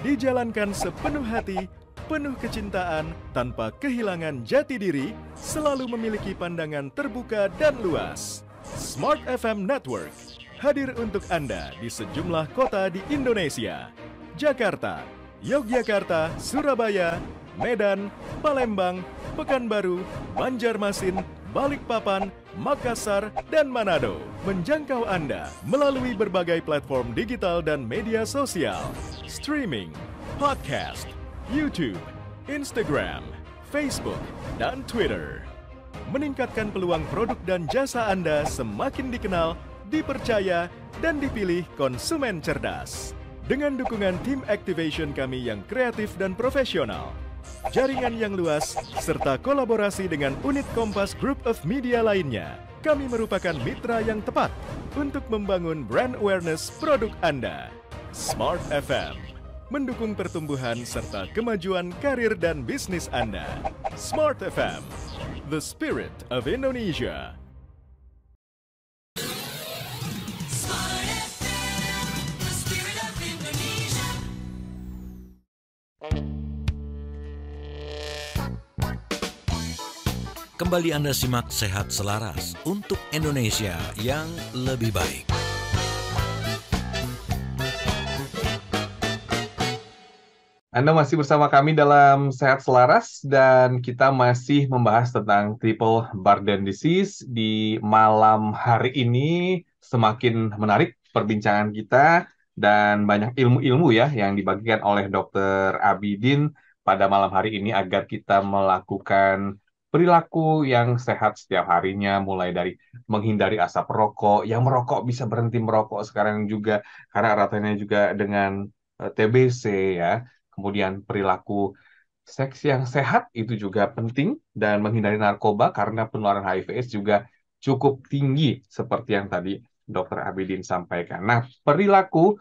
dijalankan sepenuh hati, penuh kecintaan, tanpa kehilangan jati diri, selalu memiliki pandangan terbuka dan luas. Smart FM Network hadir untuk Anda di sejumlah kota di Indonesia. Jakarta, Yogyakarta, Surabaya, Medan, Palembang, Pekanbaru, Banjarmasin, Balikpapan, Makassar, dan Manado menjangkau Anda melalui berbagai platform digital dan media sosial, streaming, podcast, YouTube, Instagram, Facebook, dan Twitter. Meningkatkan peluang produk dan jasa Anda semakin dikenal, dipercaya, dan dipilih konsumen cerdas. Dengan dukungan tim activation kami yang kreatif dan profesional, jaringan yang luas, serta kolaborasi dengan unit Kompas Group of Media lainnya. Kami merupakan mitra yang tepat untuk membangun brand awareness produk Anda. Smart FM mendukung pertumbuhan serta kemajuan karir dan bisnis Anda. Smart FM, the spirit of Indonesia. Kembali Anda simak Sehat Selaras untuk Indonesia yang lebih baik. Anda masih bersama kami dalam Sehat Selaras dan kita masih membahas tentang triple burden disease di malam hari ini semakin menarik perbincangan kita dan banyak ilmu-ilmu ya yang dibagikan oleh Dr. Abidin pada malam hari ini agar kita melakukan perilaku yang sehat setiap harinya, mulai dari menghindari asap rokok, yang merokok bisa berhenti merokok sekarang juga karena ratanya juga dengan eh, TBC ya, kemudian perilaku seks yang sehat itu juga penting dan menghindari narkoba karena penularan HIV/AIDS juga cukup tinggi seperti yang tadi Dokter Abidin sampaikan. Nah, perilaku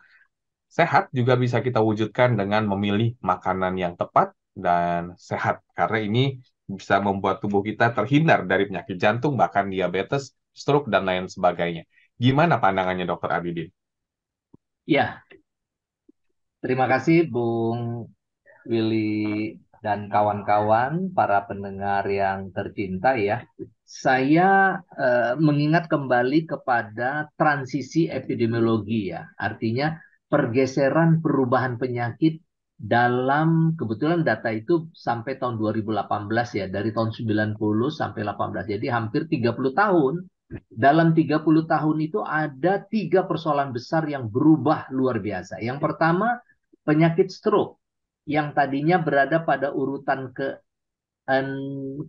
sehat juga bisa kita wujudkan dengan memilih makanan yang tepat dan sehat karena ini bisa membuat tubuh kita terhindar dari penyakit jantung, bahkan diabetes, stroke, dan lain sebagainya. Gimana pandangannya Dokter Abidin? Ya, terima kasih Bung Willy dan kawan-kawan para pendengar yang tercinta ya. Saya eh, mengingat kembali kepada transisi epidemiologi ya. Artinya pergeseran perubahan penyakit dalam kebetulan data itu sampai tahun 2018 ya, dari tahun 90 sampai 18. Jadi hampir 30 tahun. Dalam 30 tahun itu ada tiga persoalan besar yang berubah luar biasa. Yang pertama, penyakit stroke yang tadinya berada pada urutan ke en,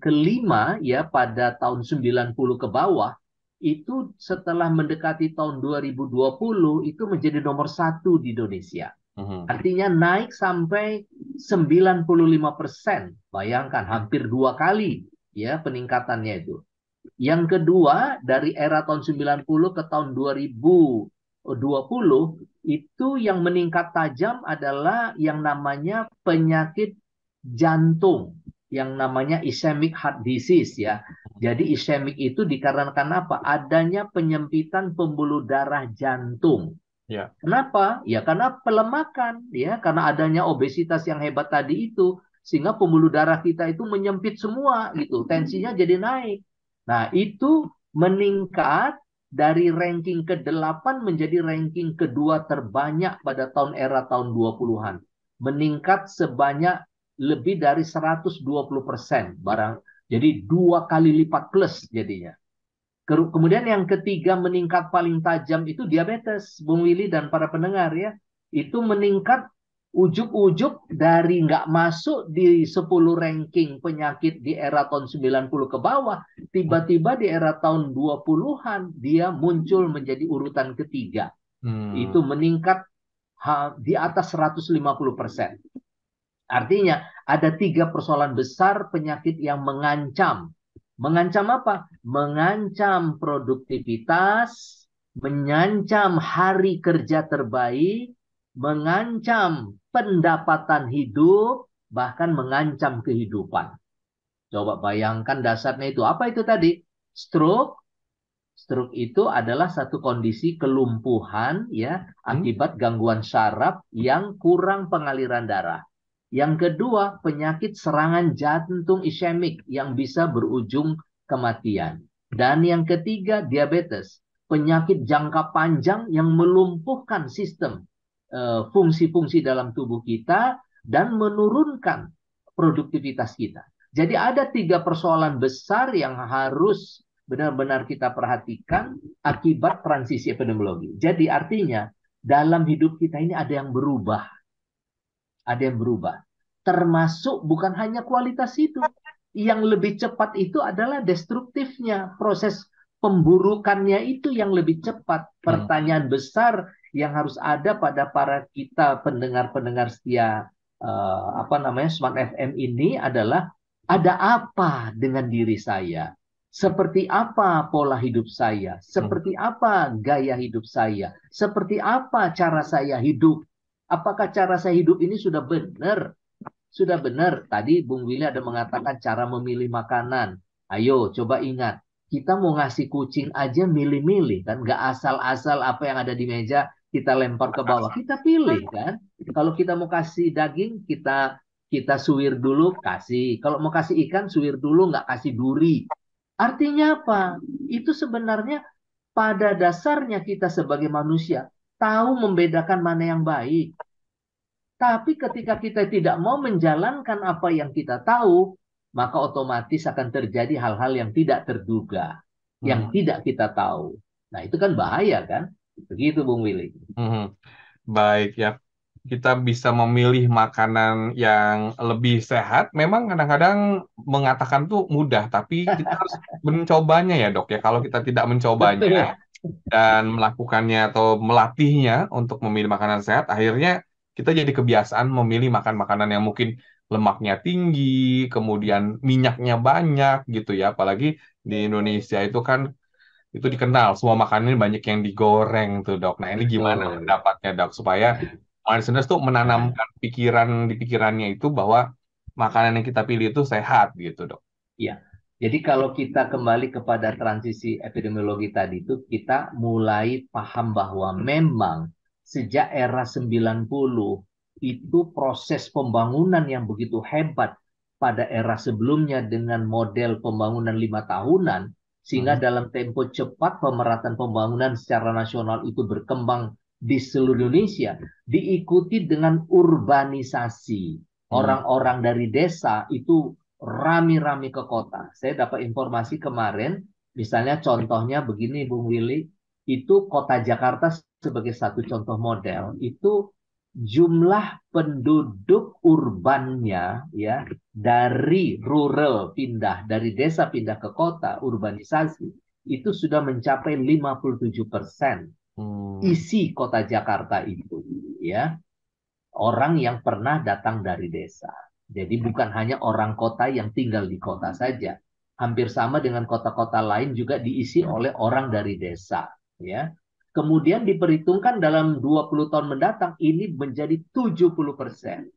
kelima ya pada tahun 90 ke bawah itu setelah mendekati tahun 2020 itu menjadi nomor satu di Indonesia Mm-hmm. Artinya naik sampai 95 persen. Bayangkan hampir dua kali ya peningkatannya itu. Yang kedua dari era tahun 90 ke tahun 2020 itu yang meningkat tajam adalah yang namanya penyakit jantung yang namanya ischemic heart disease ya. Jadi ischemic itu dikarenakan apa? Adanya penyempitan pembuluh darah jantung Ya. Kenapa? Ya karena pelemakan, ya karena adanya obesitas yang hebat tadi itu sehingga pembuluh darah kita itu menyempit semua gitu, tensinya jadi naik. Nah, itu meningkat dari ranking ke-8 menjadi ranking kedua terbanyak pada tahun era tahun 20-an. Meningkat sebanyak lebih dari 120 persen barang. Jadi dua kali lipat plus jadinya. Kemudian yang ketiga meningkat paling tajam itu diabetes, Bung Willy dan para pendengar ya. Itu meningkat ujuk-ujuk dari nggak masuk di 10 ranking penyakit di era tahun 90 ke bawah, tiba-tiba di era tahun 20-an dia muncul menjadi urutan ketiga. Hmm. Itu meningkat di atas 150 persen. Artinya ada tiga persoalan besar penyakit yang mengancam Mengancam apa? Mengancam produktivitas, mengancam hari kerja terbaik, mengancam pendapatan hidup, bahkan mengancam kehidupan. Coba bayangkan dasarnya itu. Apa itu tadi? Stroke. Stroke itu adalah satu kondisi kelumpuhan ya hmm? akibat gangguan saraf yang kurang pengaliran darah. Yang kedua, penyakit serangan jantung ischemik yang bisa berujung kematian. Dan yang ketiga, diabetes, penyakit jangka panjang yang melumpuhkan sistem eh, fungsi-fungsi dalam tubuh kita dan menurunkan produktivitas kita. Jadi ada tiga persoalan besar yang harus benar-benar kita perhatikan akibat transisi epidemiologi. Jadi artinya dalam hidup kita ini ada yang berubah ada yang berubah. Termasuk bukan hanya kualitas itu, Yang lebih cepat itu adalah destruktifnya. Proses pemburukannya itu yang lebih cepat. Hmm. Pertanyaan besar yang harus ada pada para kita pendengar-pendengar setia uh, apa namanya Smart FM ini adalah ada apa dengan diri saya? Seperti apa pola hidup saya? Seperti hmm. apa gaya hidup saya? Seperti apa cara saya hidup? Apakah cara saya hidup ini sudah benar? Sudah benar. Tadi Bung Willy ada mengatakan cara memilih makanan. Ayo, coba ingat. Kita mau ngasih kucing aja milih-milih kan. Nggak asal-asal apa yang ada di meja kita lempar ke bawah. Kita pilih kan. Kalau kita mau kasih daging, kita kita suwir dulu kasih. Kalau mau kasih ikan, suwir dulu nggak kasih duri. Artinya apa? Itu sebenarnya pada dasarnya kita sebagai manusia tahu membedakan mana yang baik. Tapi ketika kita tidak mau menjalankan apa yang kita tahu, maka otomatis akan terjadi hal-hal yang tidak terduga, hmm. yang tidak kita tahu. Nah, itu kan bahaya kan? Begitu Bung Willy. Hmm. Baik ya. Kita bisa memilih makanan yang lebih sehat. Memang kadang-kadang mengatakan tuh mudah, tapi kita harus <laughs> mencobanya ya, Dok ya. Kalau kita tidak mencobanya dan melakukannya atau melatihnya untuk memilih makanan sehat, akhirnya kita jadi kebiasaan memilih makan makanan yang mungkin lemaknya tinggi, kemudian minyaknya banyak gitu ya. Apalagi di Indonesia itu kan itu dikenal semua makanan banyak yang digoreng tuh dok. Nah ini gimana pendapatnya dok supaya mindfulness tuh menanamkan pikiran di pikirannya itu bahwa makanan yang kita pilih itu sehat gitu dok. Iya. Jadi kalau kita kembali kepada transisi epidemiologi tadi itu kita mulai paham bahwa memang sejak era 90 itu proses pembangunan yang begitu hebat pada era sebelumnya dengan model pembangunan lima tahunan sehingga hmm. dalam tempo cepat pemerataan pembangunan secara nasional itu berkembang di seluruh Indonesia diikuti dengan urbanisasi hmm. orang-orang dari desa itu rami-rami ke kota. Saya dapat informasi kemarin, misalnya contohnya begini Bung Willy, itu kota Jakarta sebagai satu contoh model, itu jumlah penduduk urbannya ya dari rural pindah dari desa pindah ke kota urbanisasi itu sudah mencapai 57 persen hmm. isi kota Jakarta itu ya orang yang pernah datang dari desa jadi bukan hanya orang kota yang tinggal di kota saja, hampir sama dengan kota-kota lain juga diisi ya. oleh orang dari desa, ya. Kemudian diperhitungkan dalam 20 tahun mendatang ini menjadi 70%. Hmm.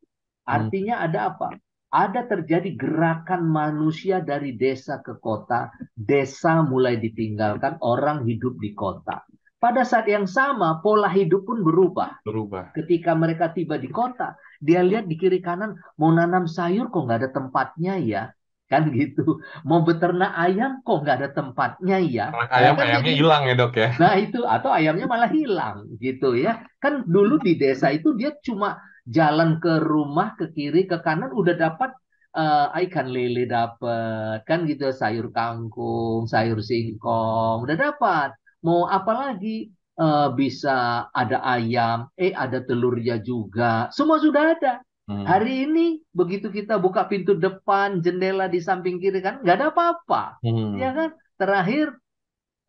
Artinya ada apa? Ada terjadi gerakan manusia dari desa ke kota, desa mulai ditinggalkan, orang hidup di kota. Pada saat yang sama, pola hidup pun berubah. Berubah. Ketika mereka tiba di kota, dia lihat di kiri kanan mau nanam sayur kok nggak ada tempatnya ya kan gitu mau beternak ayam kok nggak ada tempatnya ya ayam kan ayamnya hilang ya dok ya nah itu atau ayamnya malah hilang gitu ya kan dulu di desa itu dia cuma jalan ke rumah ke kiri ke kanan udah dapat uh, ikan lele dapat kan gitu sayur kangkung sayur singkong udah dapat mau apa lagi uh, bisa ada ayam, eh ada telurnya juga. Semua sudah ada. Hmm. Hari ini begitu kita buka pintu depan, jendela di samping kiri kan nggak ada apa-apa, hmm. ya kan? Terakhir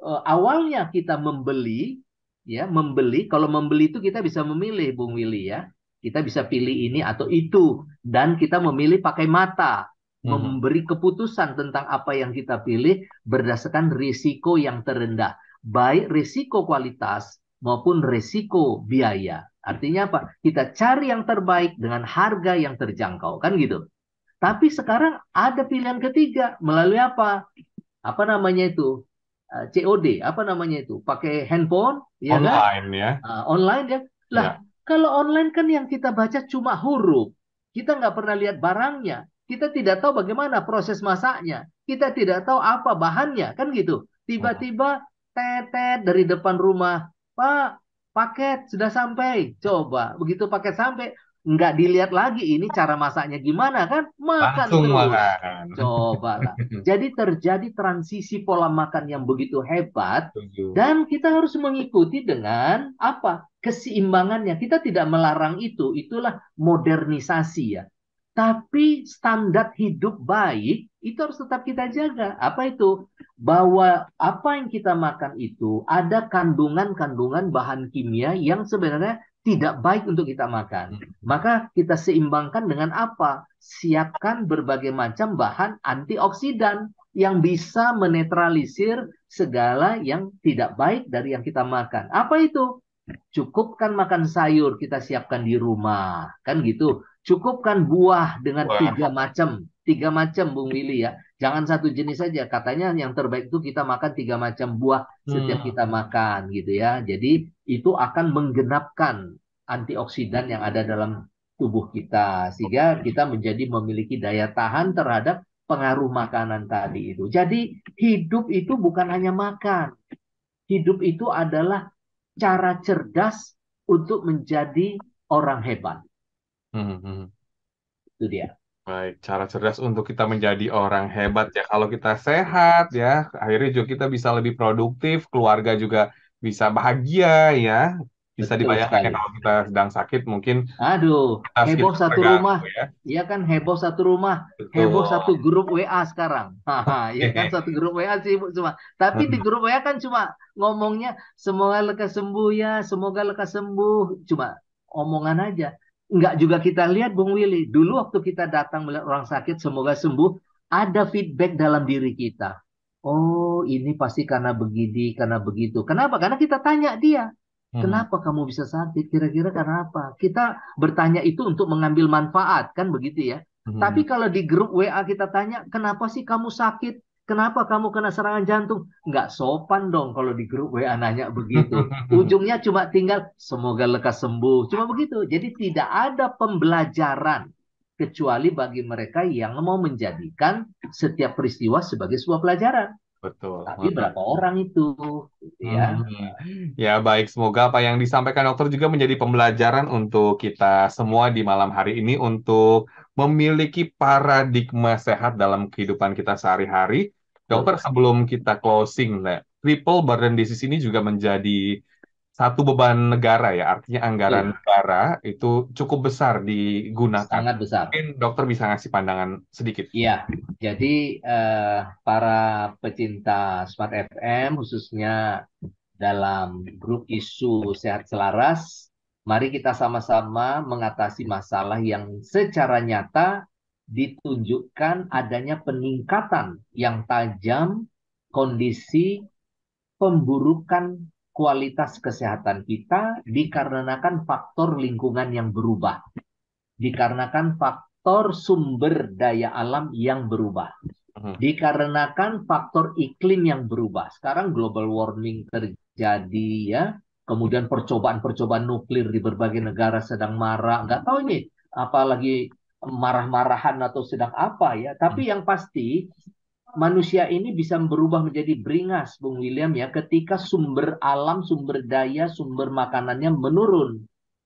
uh, awalnya kita membeli, ya membeli. Kalau membeli itu kita bisa memilih, Bung Willy ya. Kita bisa pilih ini atau itu, dan kita memilih pakai mata, hmm. memberi keputusan tentang apa yang kita pilih berdasarkan risiko yang terendah baik risiko kualitas maupun risiko biaya. Artinya apa? Kita cari yang terbaik dengan harga yang terjangkau, kan gitu. Tapi sekarang ada pilihan ketiga melalui apa? Apa namanya itu? Eh, COD, apa namanya itu? Pakai handphone, ya kan? online kan? ya. Ah, online ya. Lah, ya. kalau online kan yang kita baca cuma huruf. Kita nggak pernah lihat barangnya. Kita tidak tahu bagaimana proses masaknya. Kita tidak tahu apa bahannya, kan gitu. Tiba-tiba tetet dari depan rumah. Pak, paket sudah sampai. Coba begitu paket sampai, nggak dilihat lagi ini cara masaknya gimana kan makan Langsung terus makan. coba lah <laughs> jadi terjadi transisi pola makan yang begitu hebat dan kita harus mengikuti dengan apa keseimbangannya kita tidak melarang itu itulah modernisasi ya tapi standar hidup baik itu harus tetap kita jaga. Apa itu? Bahwa apa yang kita makan itu ada kandungan-kandungan bahan kimia yang sebenarnya tidak baik untuk kita makan. Maka kita seimbangkan dengan apa? Siapkan berbagai macam bahan antioksidan yang bisa menetralisir segala yang tidak baik dari yang kita makan. Apa itu? Cukupkan makan sayur kita siapkan di rumah. Kan gitu Cukupkan buah dengan Wah. tiga macam, tiga macam Bung Willy ya. Jangan satu jenis saja. Katanya yang terbaik itu kita makan tiga macam buah setiap hmm. kita makan gitu ya. Jadi itu akan menggenapkan antioksidan yang ada dalam tubuh kita sehingga kita menjadi memiliki daya tahan terhadap pengaruh makanan tadi itu. Jadi hidup itu bukan hanya makan. Hidup itu adalah cara cerdas untuk menjadi orang hebat. Hmm, hmm, hmm. Itu dia. Baik, cara cerdas untuk kita menjadi orang hebat ya. Kalau kita sehat ya, akhirnya juga kita bisa lebih produktif, keluarga juga bisa bahagia ya. Bisa Betul dibayangkan ya kalau kita sedang sakit mungkin Aduh, heboh satu rumah. Ya. Iya kan heboh satu rumah, Betul. heboh satu grup WA sekarang. <laughs> Iya <laughs> kan satu grup WA sih cuma. Tapi di grup WA kan cuma ngomongnya semoga lekas sembuh ya, semoga lekas sembuh, cuma omongan aja nggak juga kita lihat Bung Willy. Dulu waktu kita datang melihat orang sakit semoga sembuh, ada feedback dalam diri kita. Oh, ini pasti karena begini, karena begitu. Kenapa? Karena kita tanya dia. Hmm. Kenapa kamu bisa sakit? Kira-kira karena apa? Kita bertanya itu untuk mengambil manfaat, kan begitu ya. Hmm. Tapi kalau di grup WA kita tanya, kenapa sih kamu sakit? Kenapa kamu kena serangan jantung? Nggak sopan dong kalau di grup WA nanya begitu. <laughs> Ujungnya cuma tinggal semoga lekas sembuh. Cuma begitu. Jadi tidak ada pembelajaran kecuali bagi mereka yang mau menjadikan setiap peristiwa sebagai sebuah pelajaran. Betul. Tapi berapa orang itu, ya? Ya baik, semoga apa yang disampaikan dokter juga menjadi pembelajaran untuk kita semua di malam hari ini untuk memiliki paradigma sehat dalam kehidupan kita sehari-hari Dokter, sebelum kita closing, nah, triple burden disease ini juga menjadi satu beban negara ya, artinya anggaran yeah. negara itu cukup besar digunakan. Sangat besar. Mungkin dokter bisa ngasih pandangan sedikit. Iya, jadi eh, para pecinta Smart FM khususnya dalam grup isu sehat selaras, mari kita sama-sama mengatasi masalah yang secara nyata ditunjukkan adanya peningkatan yang tajam kondisi pemburukan kualitas kesehatan kita dikarenakan faktor lingkungan yang berubah, dikarenakan faktor sumber daya alam yang berubah, hmm. dikarenakan faktor iklim yang berubah. Sekarang global warming terjadi ya, kemudian percobaan-percobaan nuklir di berbagai negara sedang marah. Nggak tahu ini apalagi marah-marahan atau sedang apa ya. Tapi hmm. yang pasti manusia ini bisa berubah menjadi beringas, Bung William ya, ketika sumber alam, sumber daya, sumber makanannya menurun.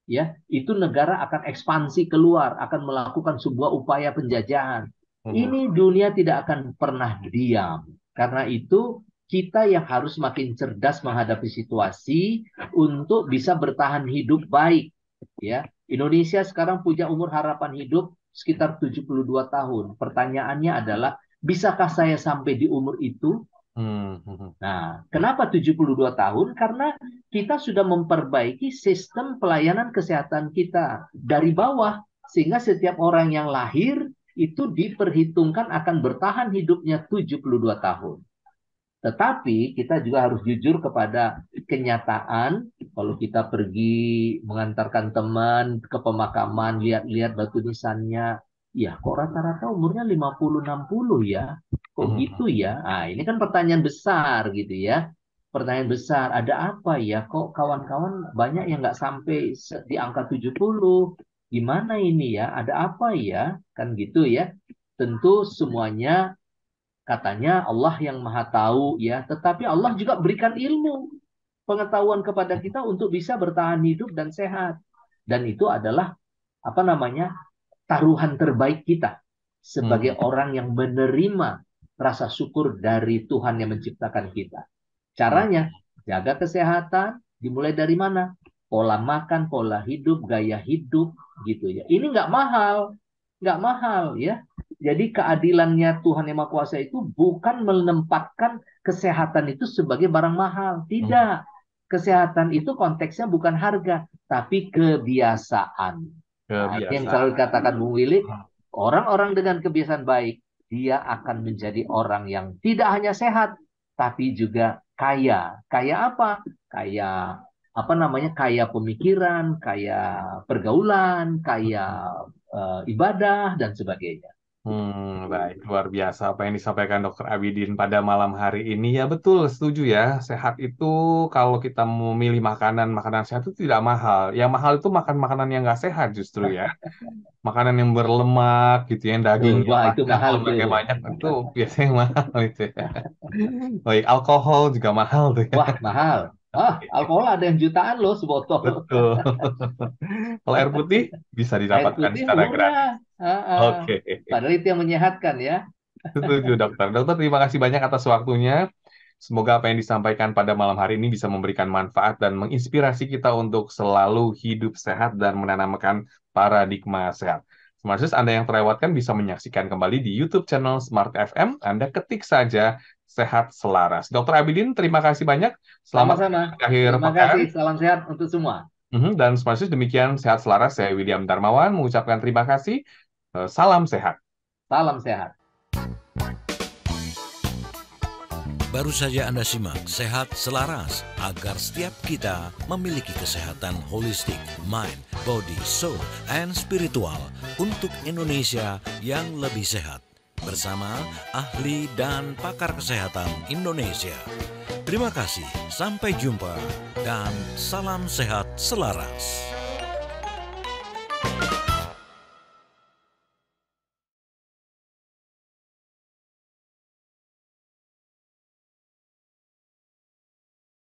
Ya, itu negara akan ekspansi keluar, akan melakukan sebuah upaya penjajahan. Hmm. Ini dunia tidak akan pernah diam. Karena itu kita yang harus makin cerdas menghadapi situasi untuk bisa bertahan hidup baik ya Indonesia sekarang punya umur harapan hidup sekitar 72 tahun. Pertanyaannya adalah, bisakah saya sampai di umur itu? Hmm. hmm, hmm. Nah, kenapa 72 tahun? Karena kita sudah memperbaiki sistem pelayanan kesehatan kita dari bawah sehingga setiap orang yang lahir itu diperhitungkan akan bertahan hidupnya 72 tahun. Tetapi kita juga harus jujur kepada kenyataan. Kalau kita pergi mengantarkan teman ke pemakaman, lihat-lihat batu nisannya, ya kok rata-rata umurnya 50-60 ya? Kok hmm. gitu ya? Nah, ini kan pertanyaan besar gitu ya. Pertanyaan besar, ada apa ya? Kok kawan-kawan banyak yang nggak sampai di angka 70? Gimana ini ya? Ada apa ya? Kan gitu ya. Tentu semuanya Katanya Allah yang maha tahu ya, tetapi Allah juga berikan ilmu, pengetahuan kepada kita untuk bisa bertahan hidup dan sehat. Dan itu adalah apa namanya? taruhan terbaik kita sebagai hmm. orang yang menerima rasa syukur dari Tuhan yang menciptakan kita. Caranya jaga kesehatan dimulai dari mana? Pola makan, pola hidup, gaya hidup gitu ya. Ini nggak mahal, nggak mahal ya. Jadi keadilannya Tuhan Yang Maha Kuasa itu bukan menempatkan kesehatan itu sebagai barang mahal. Tidak. Kesehatan itu konteksnya bukan harga, tapi kebiasaan. Nah, kebiasaan. Nah, yang selalu dikatakan Bung Willy, hmm. orang-orang dengan kebiasaan baik, dia akan menjadi orang yang tidak hanya sehat, tapi juga kaya. Kaya apa? Kaya apa namanya? Kaya pemikiran, kaya pergaulan, kaya uh, ibadah dan sebagainya. Hmm, baik, luar biasa apa yang disampaikan Dokter Abidin pada malam hari ini. Ya betul, setuju ya. Sehat itu kalau kita memilih makanan, makanan sehat itu tidak mahal. Yang mahal itu makan makanan yang nggak sehat justru ya. <laughs> Makanan yang berlemak gitu, ya daging Wah, itu mahal tuh. banyak itu biasanya mahal itu ya. <laughs> Baik, alkohol juga mahal tuh ya. Wah, mahal. Ah, alkohol ada yang jutaan loh sebotol. Betul. Kalau air putih bisa didapatkan air putih secara uh gratis. Oke. Okay. Padahal itu yang menyehatkan ya. Setuju dokter. Dokter terima kasih banyak atas waktunya. Semoga apa yang disampaikan pada malam hari ini bisa memberikan manfaat dan menginspirasi kita untuk selalu hidup sehat dan menanamkan paradigma sehat. Smartis Anda yang terlewatkan bisa menyaksikan kembali di YouTube channel Smart FM. Anda ketik saja sehat selaras. Dokter Abidin, terima kasih banyak. Selamat sama akhir terima pekan. kasih. Salam sehat untuk semua. Mm-hmm. Dan semuanya demikian sehat selaras. Saya William Darmawan mengucapkan terima kasih. Eh, salam sehat. Salam sehat. Baru saja Anda simak Sehat Selaras agar setiap kita memiliki kesehatan holistik, mind, body, soul, and spiritual untuk Indonesia yang lebih sehat bersama ahli dan pakar kesehatan Indonesia. Terima kasih, sampai jumpa, dan salam sehat selaras.